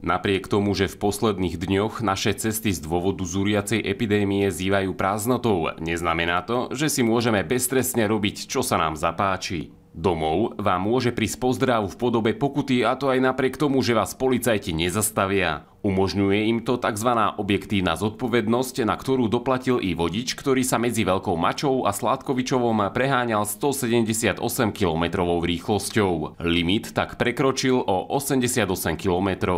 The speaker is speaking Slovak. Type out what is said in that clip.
Napriek tomu, že v posledných dňoch naše cesty z dôvodu zúriacej epidémie zývajú prázdnotou, neznamená to, že si môžeme bestresne robiť, čo sa nám zapáči. Domov vám môže prísť pozdrav v podobe pokuty a to aj napriek tomu, že vás policajti nezastavia. Umožňuje im to tzv. objektívna zodpovednosť, na ktorú doplatil i vodič, ktorý sa medzi Veľkou Mačou a Sládkovičovom preháňal 178 km rýchlosťou. Limit tak prekročil o 88 km.